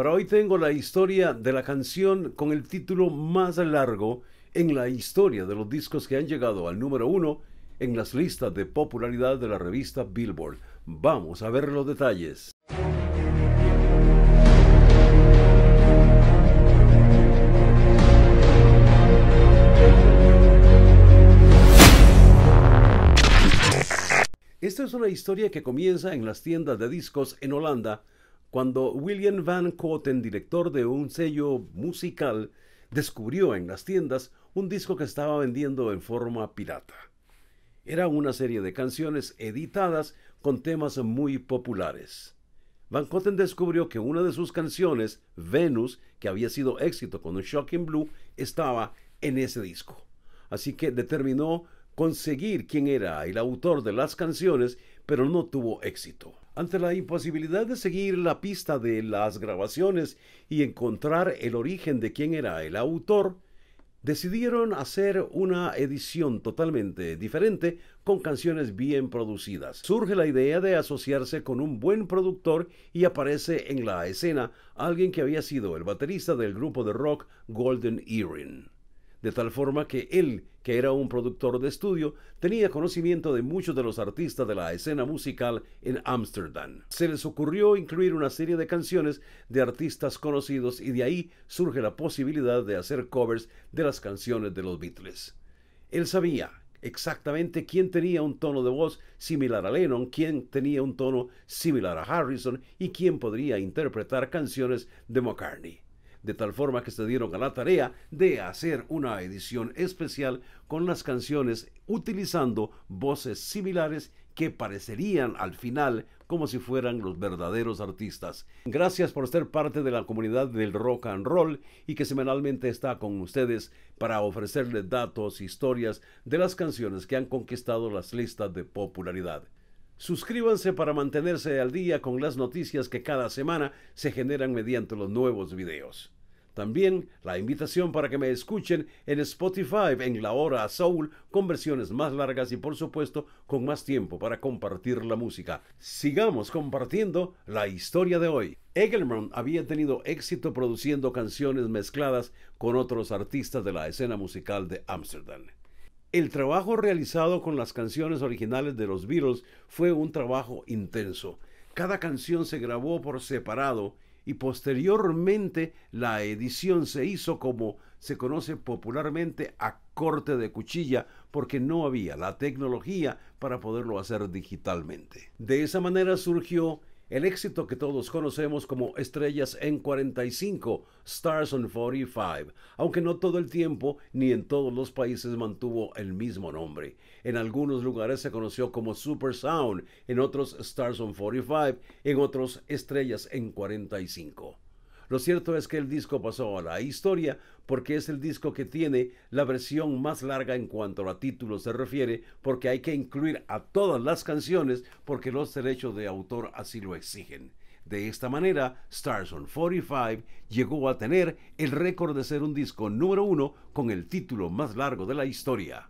Para hoy tengo la historia de la canción con el título más largo en la historia de los discos que han llegado al número uno en las listas de popularidad de la revista Billboard. Vamos a ver los detalles. Esta es una historia que comienza en las tiendas de discos en Holanda cuando William Van Cotten, director de un sello musical, descubrió en las tiendas un disco que estaba vendiendo en forma pirata. Era una serie de canciones editadas con temas muy populares. Van Cotten descubrió que una de sus canciones, Venus, que había sido éxito con Shocking Blue, estaba en ese disco. Así que determinó conseguir quién era el autor de las canciones pero no tuvo éxito. Ante la imposibilidad de seguir la pista de las grabaciones y encontrar el origen de quién era el autor, decidieron hacer una edición totalmente diferente con canciones bien producidas. Surge la idea de asociarse con un buen productor y aparece en la escena alguien que había sido el baterista del grupo de rock Golden Earring de tal forma que él, que era un productor de estudio, tenía conocimiento de muchos de los artistas de la escena musical en Ámsterdam. Se les ocurrió incluir una serie de canciones de artistas conocidos y de ahí surge la posibilidad de hacer covers de las canciones de los Beatles. Él sabía exactamente quién tenía un tono de voz similar a Lennon, quién tenía un tono similar a Harrison y quién podría interpretar canciones de McCartney de tal forma que se dieron a la tarea de hacer una edición especial con las canciones utilizando voces similares que parecerían al final como si fueran los verdaderos artistas. Gracias por ser parte de la comunidad del rock and roll y que semanalmente está con ustedes para ofrecerles datos, historias de las canciones que han conquistado las listas de popularidad. Suscríbanse para mantenerse al día con las noticias que cada semana se generan mediante los nuevos videos. También la invitación para que me escuchen en Spotify en la hora a Soul con versiones más largas y por supuesto con más tiempo para compartir la música. Sigamos compartiendo la historia de hoy. Egelman había tenido éxito produciendo canciones mezcladas con otros artistas de la escena musical de Ámsterdam. El trabajo realizado con las canciones originales de los Beatles fue un trabajo intenso. Cada canción se grabó por separado y posteriormente la edición se hizo como se conoce popularmente a corte de cuchilla porque no había la tecnología para poderlo hacer digitalmente. De esa manera surgió el éxito que todos conocemos como Estrellas en 45, Stars on 45, aunque no todo el tiempo ni en todos los países mantuvo el mismo nombre. En algunos lugares se conoció como Super Sound, en otros Stars on 45, en otros Estrellas en 45. Lo cierto es que el disco pasó a la historia porque es el disco que tiene la versión más larga en cuanto a título se refiere, porque hay que incluir a todas las canciones porque los derechos de autor así lo exigen. De esta manera, Stars on 45 llegó a tener el récord de ser un disco número uno con el título más largo de la historia.